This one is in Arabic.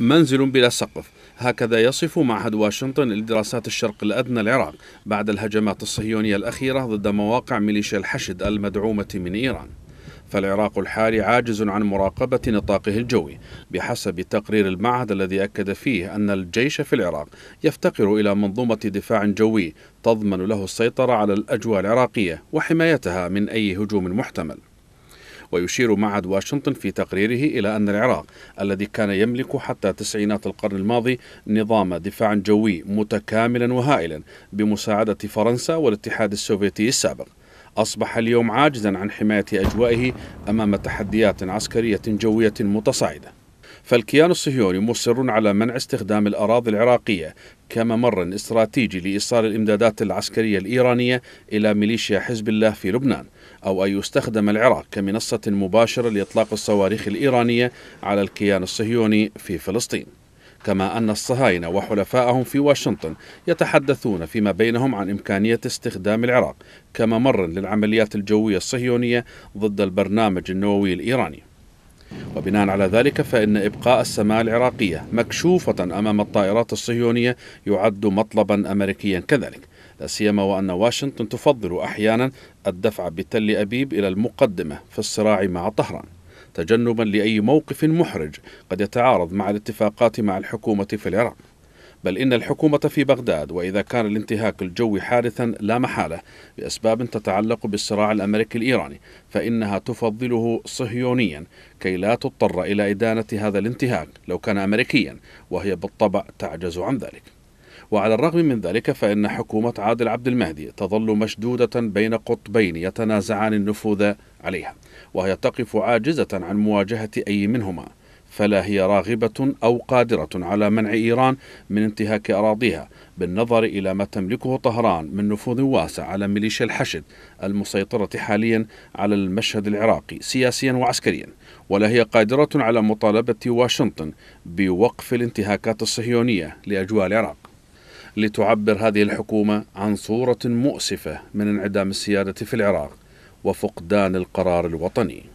منزل بلا سقف هكذا يصف معهد واشنطن لدراسات الشرق الأدنى العراق بعد الهجمات الصهيونية الأخيرة ضد مواقع ميليشيا الحشد المدعومة من إيران فالعراق الحالي عاجز عن مراقبة نطاقه الجوي بحسب تقرير المعهد الذي أكد فيه أن الجيش في العراق يفتقر إلى منظومة دفاع جوي تضمن له السيطرة على الأجواء العراقية وحمايتها من أي هجوم محتمل ويشير معهد واشنطن في تقريره إلى أن العراق الذي كان يملك حتى تسعينات القرن الماضي نظام دفاع جوي متكاملا وهائلا بمساعدة فرنسا والاتحاد السوفيتي السابق أصبح اليوم عاجزا عن حماية أجوائه أمام تحديات عسكرية جوية متصاعدة فالكيان الصهيوني مصر على منع استخدام الأراضي العراقية كممر استراتيجي لإيصال الإمدادات العسكرية الإيرانية إلى ميليشيا حزب الله في لبنان أو أن يستخدم العراق كمنصة مباشرة لإطلاق الصواريخ الإيرانية على الكيان الصهيوني في فلسطين كما أن الصهاينة وحلفائهم في واشنطن يتحدثون فيما بينهم عن إمكانية استخدام العراق كممر للعمليات الجوية الصهيونية ضد البرنامج النووي الإيراني وبناء على ذلك فإن إبقاء السماء العراقية مكشوفة أمام الطائرات الصهيونية يعد مطلبا أمريكيا كذلك لا سيما وأن واشنطن تفضل أحيانا الدفع بتل أبيب إلى المقدمة في الصراع مع طهران تجنبا لأي موقف محرج قد يتعارض مع الاتفاقات مع الحكومة في العراق بل إن الحكومة في بغداد وإذا كان الانتهاك الجوي حادثا لا محالة بأسباب تتعلق بالصراع الأمريكي الإيراني فإنها تفضله صهيونيا كي لا تضطر إلى إدانة هذا الانتهاك لو كان أمريكيا وهي بالطبع تعجز عن ذلك وعلى الرغم من ذلك فإن حكومة عادل عبد المهدي تظل مشدودة بين قطبين يتنازعان النفوذ عليها وهي تقف عاجزة عن مواجهة أي منهما فلا هي راغبة أو قادرة على منع إيران من انتهاك أراضيها بالنظر إلى ما تملكه طهران من نفوذ واسع على ميليشيا الحشد المسيطرة حاليا على المشهد العراقي سياسيا وعسكريا ولا هي قادرة على مطالبة واشنطن بوقف الانتهاكات الصهيونية لأجواء العراق لتعبر هذه الحكومة عن صورة مؤسفة من انعدام السيادة في العراق وفقدان القرار الوطني